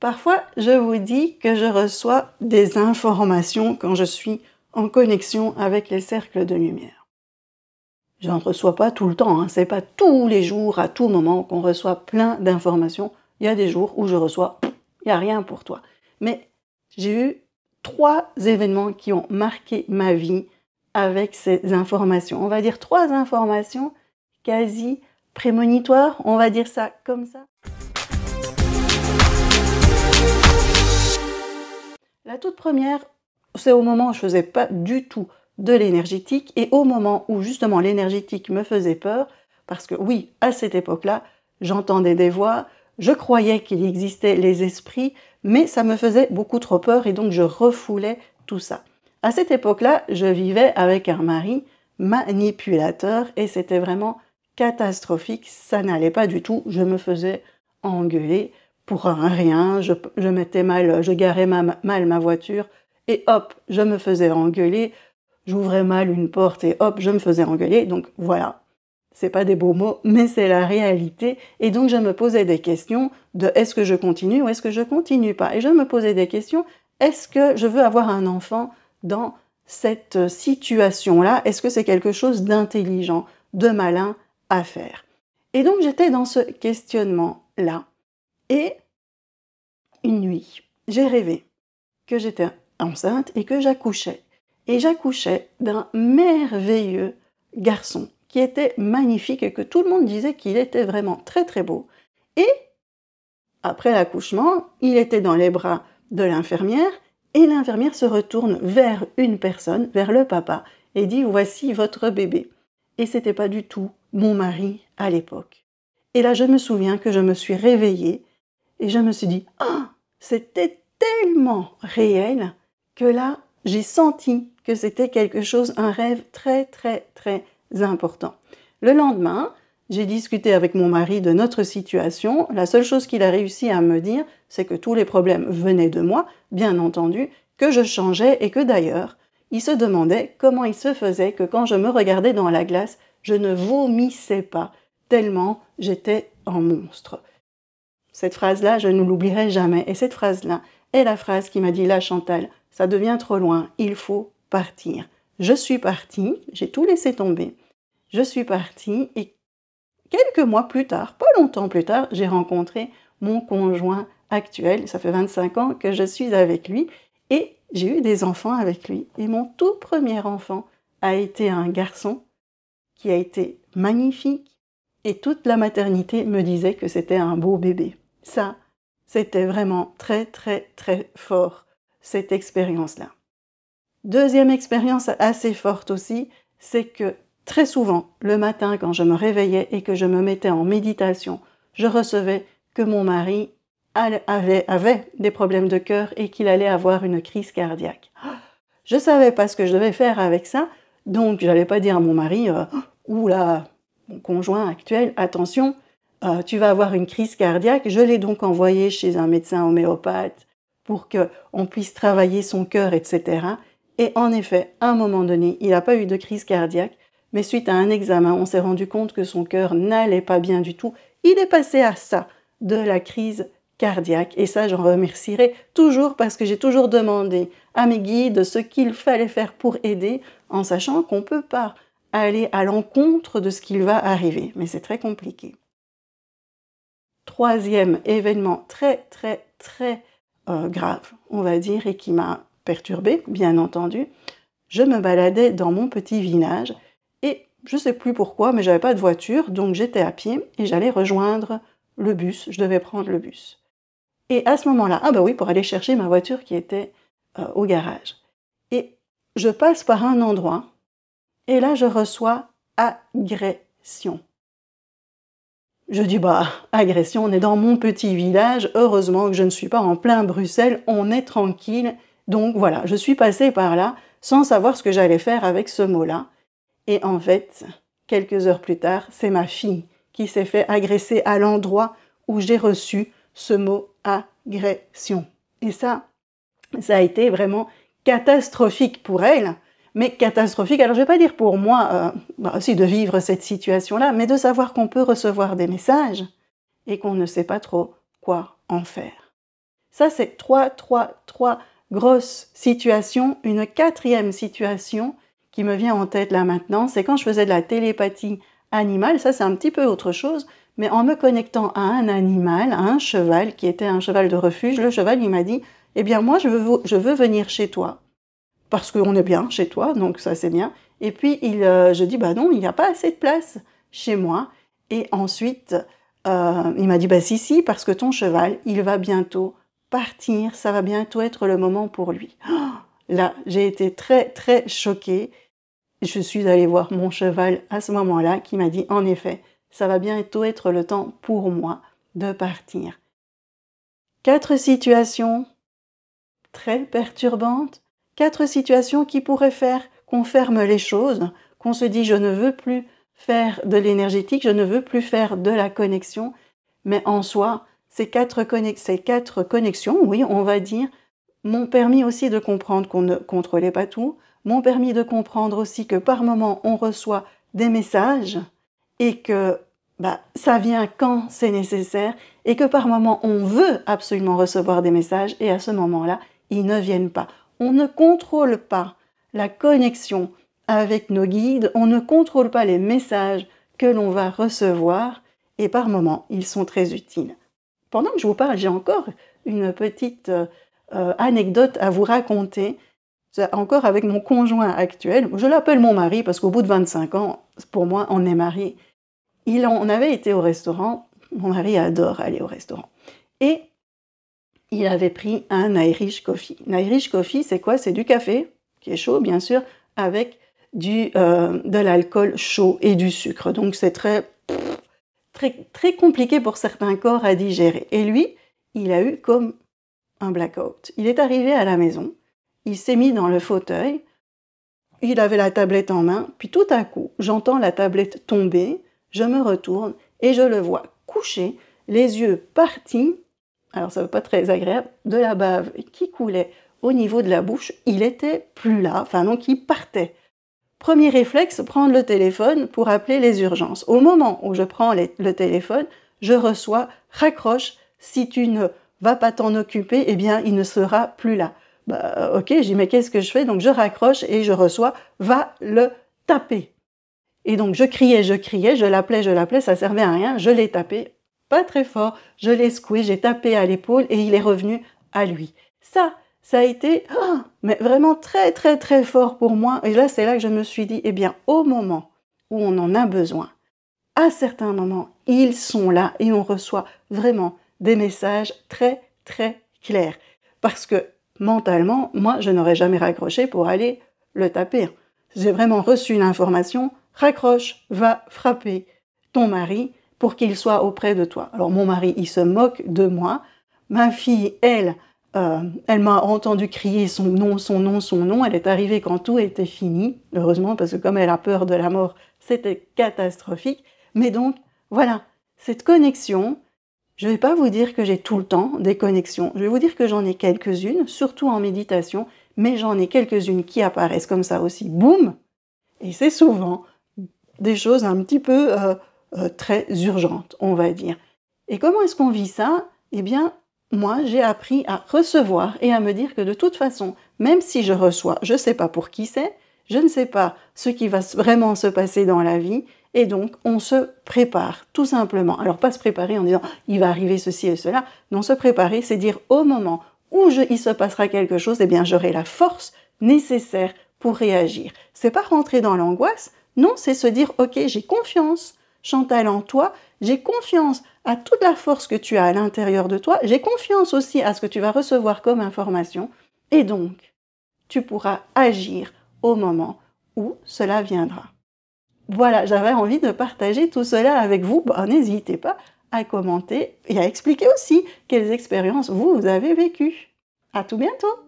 Parfois, je vous dis que je reçois des informations quand je suis en connexion avec les cercles de lumière. Je J'en reçois pas tout le temps, Ce hein. c'est pas tous les jours, à tout moment qu'on reçoit plein d'informations. Il y a des jours où je reçois, il n'y a rien pour toi. Mais j'ai eu trois événements qui ont marqué ma vie avec ces informations. On va dire trois informations quasi prémonitoires, on va dire ça comme ça. La toute première, c'est au moment où je faisais pas du tout de l'énergétique et au moment où justement l'énergétique me faisait peur, parce que oui, à cette époque-là, j'entendais des voix, je croyais qu'il existait les esprits, mais ça me faisait beaucoup trop peur et donc je refoulais tout ça. À cette époque-là, je vivais avec un mari manipulateur et c'était vraiment catastrophique, ça n'allait pas du tout, je me faisais engueuler, pour rien, je, je mettais mal, je garais mal ma voiture et hop, je me faisais engueuler, j'ouvrais mal une porte et hop, je me faisais engueuler. Donc voilà, c'est pas des beaux mots, mais c'est la réalité. Et donc je me posais des questions de est-ce que je continue ou est-ce que je continue pas Et je me posais des questions est-ce que je veux avoir un enfant dans cette situation-là Est-ce que c'est quelque chose d'intelligent, de malin à faire Et donc j'étais dans ce questionnement-là. Et une nuit, j'ai rêvé que j'étais enceinte et que j'accouchais. Et j'accouchais d'un merveilleux garçon qui était magnifique et que tout le monde disait qu'il était vraiment très très beau. Et après l'accouchement, il était dans les bras de l'infirmière et l'infirmière se retourne vers une personne, vers le papa, et dit voici votre bébé. Et c'était pas du tout mon mari à l'époque. Et là, je me souviens que je me suis réveillée et je me suis dit ah c'était tellement réel que là, j'ai senti que c'était quelque chose, un rêve très, très, très important. Le lendemain, j'ai discuté avec mon mari de notre situation. La seule chose qu'il a réussi à me dire, c'est que tous les problèmes venaient de moi, bien entendu, que je changeais et que d'ailleurs, il se demandait comment il se faisait que quand je me regardais dans la glace, je ne vomissais pas, tellement j'étais un monstre. Cette phrase-là, je ne l'oublierai jamais. Et cette phrase-là est la phrase qui m'a dit là, Chantal, ça devient trop loin, il faut partir. Je suis partie, j'ai tout laissé tomber. Je suis partie et quelques mois plus tard, pas longtemps plus tard, j'ai rencontré mon conjoint actuel. Ça fait 25 ans que je suis avec lui et j'ai eu des enfants avec lui. Et mon tout premier enfant a été un garçon qui a été magnifique et toute la maternité me disait que c'était un beau bébé. Ça, c'était vraiment très très très fort, cette expérience-là. Deuxième expérience assez forte aussi, c'est que très souvent, le matin, quand je me réveillais et que je me mettais en méditation, je recevais que mon mari avait, des problèmes de cœur et qu'il allait avoir une crise cardiaque. Je ne savais pas ce que je devais faire avec ça, donc je n'allais pas dire à mon mari, euh, ou là, mon conjoint actuel, attention, euh, tu vas avoir une crise cardiaque. Je l'ai donc envoyé chez un médecin homéopathe pour qu'on puisse travailler son cœur, etc. Et en effet, à un moment donné, il n'a pas eu de crise cardiaque, mais suite à un examen, on s'est rendu compte que son cœur n'allait pas bien du tout. Il est passé à ça, de la crise cardiaque. Et ça, j'en remercierai toujours parce que j'ai toujours demandé à mes guides ce qu'il fallait faire pour aider, en sachant qu'on ne peut pas aller à l'encontre de ce qu'il va arriver. Mais c'est très compliqué troisième événement très très très euh, grave, on va dire, et qui m'a perturbée, bien entendu, je me baladais dans mon petit village et je ne sais plus pourquoi, mais n'avais pas de voiture, donc j'étais à pied et j'allais rejoindre le bus, je devais prendre le bus. Et à ce moment-là, ah bah oui, pour aller chercher ma voiture qui était euh, au garage. Et je passe par un endroit et là je reçois agression. Je dis bah agression, on est dans mon petit village, heureusement que je ne suis pas en plein Bruxelles, on est tranquille. Donc voilà, je suis passée par là sans savoir ce que j'allais faire avec ce mot-là. Et en fait, quelques heures plus tard, c'est ma fille qui s'est fait agresser à l'endroit où j'ai reçu ce mot agression. Et ça, ça a été vraiment catastrophique pour elle mais catastrophique. Alors je ne vais pas dire pour moi euh, bah, aussi de vivre cette situation-là, mais de savoir qu'on peut recevoir des messages et qu'on ne sait pas trop quoi en faire. Ça, c'est trois, trois, trois grosses situations. Une quatrième situation qui me vient en tête là maintenant, c'est quand je faisais de la télépathie animale. Ça, c'est un petit peu autre chose, mais en me connectant à un animal, à un cheval qui était un cheval de refuge, le cheval, il m'a dit, eh bien moi, je veux venir chez toi parce qu'on est bien chez toi, donc ça c'est bien. Et puis il, euh, je dis bah non, il n'y a pas assez de place chez moi. Et ensuite, euh, il m'a dit bah si si, parce que ton cheval, il va bientôt partir, ça va bientôt être le moment pour lui. là, j'ai été très très choquée. Je suis allée voir mon cheval à ce moment-là, qui m'a dit en effet, ça va bientôt être le temps pour moi de partir. Quatre situations très perturbantes Quatre situations qui pourraient faire qu'on ferme les choses, qu'on se dit je ne veux plus faire de l'énergétique, je ne veux plus faire de la connexion, mais en soi, ces quatre, connexions, oui, on va dire, m'ont permis aussi de comprendre qu'on ne contrôlait pas tout, m'ont permis de comprendre aussi que par moment on reçoit des messages et que bah, ça vient quand c'est nécessaire et que par moment on veut absolument recevoir des messages et à ce moment-là, ils ne viennent pas. On ne contrôle pas la connexion avec nos guides, on ne contrôle pas les messages que l'on va recevoir et par moments, ils sont très utiles. Pendant que je vous parle, j'ai encore une petite euh, anecdote à vous raconter, encore avec mon conjoint actuel. Je l'appelle mon mari parce qu'au bout de 25 ans, pour moi, on est marié. Il en, avait été au restaurant, mon mari adore aller au restaurant. Et il avait pris un Irish coffee. Un Irish coffee, c'est quoi C'est du café, qui est chaud bien sûr, avec du, euh, de l'alcool chaud et du sucre. Donc c'est très, très, très compliqué pour certains corps à digérer. Et lui, il a eu comme un blackout. Il est arrivé à la maison, il s'est mis dans le fauteuil, il avait la tablette en main, puis tout à coup, j'entends la tablette tomber, je me retourne et je le vois couché, les yeux partis, alors ça veut pas très agréable, de la bave qui coulait au niveau de la bouche, il était plus là, enfin donc il partait. Premier réflexe, prendre le téléphone pour appeler les urgences. Au moment où je prends le téléphone, je reçois raccroche, si tu ne vas pas t'en occuper, eh bien il ne sera plus là. Bah, ok, J'ai dis mais qu'est-ce que je fais Donc je raccroche et je reçois va le taper. Et donc je criais, je criais, je l'appelais, je l'appelais, ça servait à rien, je l'ai tapé, pas très fort, je l'ai secoué, j'ai tapé à l'épaule et il est revenu à lui. Ça, ça a été oh, mais vraiment très très très fort pour moi. Et là, c'est là que je me suis dit, eh bien, au moment où on en a besoin, à certains moments, ils sont là et on reçoit vraiment des messages très très clairs. Parce que mentalement, moi, je n'aurais jamais raccroché pour aller le taper. Hein. J'ai vraiment reçu l'information, raccroche, va frapper ton mari pour qu'il soit auprès de toi. Alors mon mari, il se moque de moi. Ma fille, elle, euh, elle m'a entendu crier son nom, son nom, son nom. Elle est arrivée quand tout était fini, heureusement, parce que comme elle a peur de la mort, c'était catastrophique. Mais donc, voilà, cette connexion, je ne vais pas vous dire que j'ai tout le temps des connexions. Je vais vous dire que j'en ai quelques-unes, surtout en méditation, mais j'en ai quelques-unes qui apparaissent comme ça aussi, boum. Et c'est souvent des choses un petit peu euh, euh, très urgente, on va dire. Et comment est-ce qu'on vit ça Eh bien, moi, j'ai appris à recevoir et à me dire que de toute façon, même si je reçois, je ne sais pas pour qui c'est, je ne sais pas ce qui va vraiment se passer dans la vie, et donc on se prépare, tout simplement. Alors pas se préparer en disant il va arriver ceci et cela, non, se préparer, c'est dire au moment où il se passera quelque chose, eh bien j'aurai la force nécessaire pour réagir. C'est pas rentrer dans l'angoisse, non, c'est se dire ok, j'ai confiance Chantal en toi, j'ai confiance à toute la force que tu as à l'intérieur de toi, j'ai confiance aussi à ce que tu vas recevoir comme information, et donc tu pourras agir au moment où cela viendra. Voilà, j'avais envie de partager tout cela avec vous. Bah, n'hésitez pas à commenter et à expliquer aussi quelles expériences vous avez vécues. À tout bientôt!